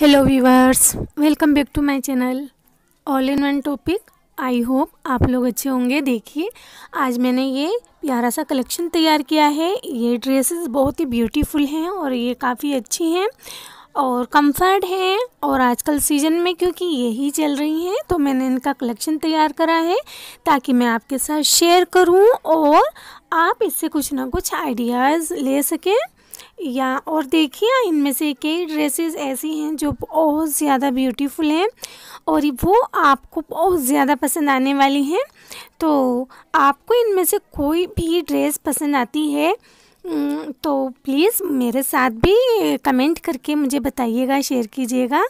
hello viewers welcome back to my channel all in one topic I hope आप लोग अच्छे होंगे देखिए आज मैंने ये प्यारा सा कलेक्शन तैयार किया है ये ड्रेसेस बहुत ही ब्यूटीफुल हैं और ये काफ़ी अच्छी हैं और कंफर्ट हैं और आजकल सीजन में क्योंकि यही चल रही हैं तो मैंने इनका कलेक्शन तैयार करा है ताकि मैं आपके साथ शेयर करूँ और आप इससे कुछ ना कुछ आइडियाज़ ले सकें या और देखिए इनमें से कई ड्रेसेस ऐसी हैं जो बहुत ज़्यादा ब्यूटीफुल हैं और वो आपको बहुत ज़्यादा पसंद आने वाली हैं तो आपको इनमें से कोई भी ड्रेस पसंद आती है तो प्लीज़ मेरे साथ भी कमेंट करके मुझे बताइएगा शेयर कीजिएगा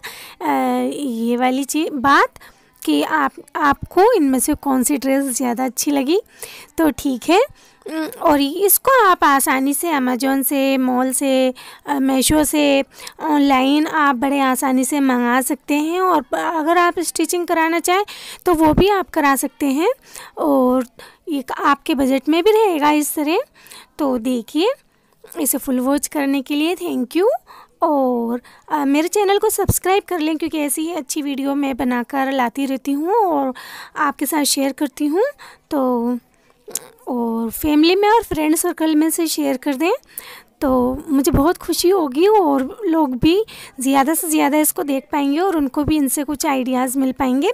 ये वाली चीज़ बात कि आप आपको इनमें से कौन सी ड्रेस ज़्यादा अच्छी लगी तो ठीक है और इसको आप आसानी से अमेजोन से मॉल से मेशो से ऑनलाइन आप बड़े आसानी से मंगा सकते हैं और अगर आप स्टिचिंग कराना चाहें तो वो भी आप करा सकते हैं और एक आपके बजट में भी रहेगा इस तरह तो देखिए इसे फुल वॉच करने के लिए थैंक यू और आ, मेरे चैनल को सब्सक्राइब कर लें क्योंकि ऐसी ही अच्छी वीडियो मैं बनाकर लाती रहती हूँ और आपके साथ शेयर करती हूँ तो और फैमिली में और फ्रेंड सर्कल में से शेयर कर दें तो मुझे बहुत खुशी होगी और लोग भी ज़्यादा से ज़्यादा इसको देख पाएंगे और उनको भी इनसे कुछ आइडियाज़ मिल पाएंगे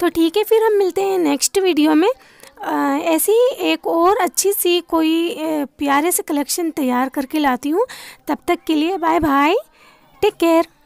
तो ठीक है फिर हम मिलते हैं नेक्स्ट वीडियो में ऐसी एक और अच्छी सी कोई प्यारे से कलेक्शन तैयार करके लाती हूँ तब तक के लिए बाय बाय टेक केयर